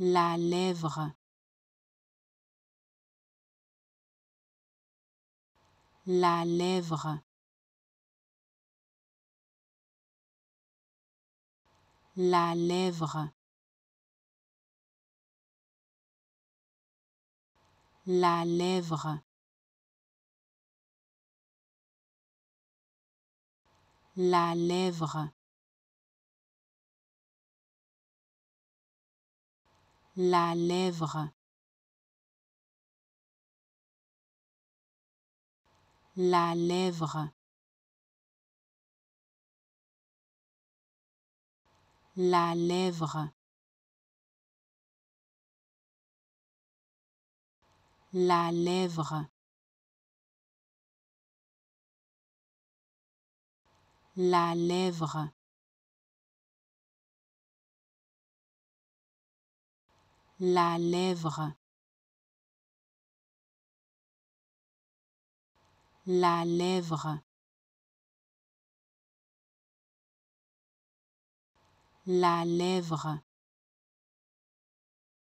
la lèvre, la lèvre, la lèvre, la lèvre. La lèvre. la lèvre, la lèvre, la lèvre, la lèvre. La lèvre. la lèvre, la lèvre, la lèvre.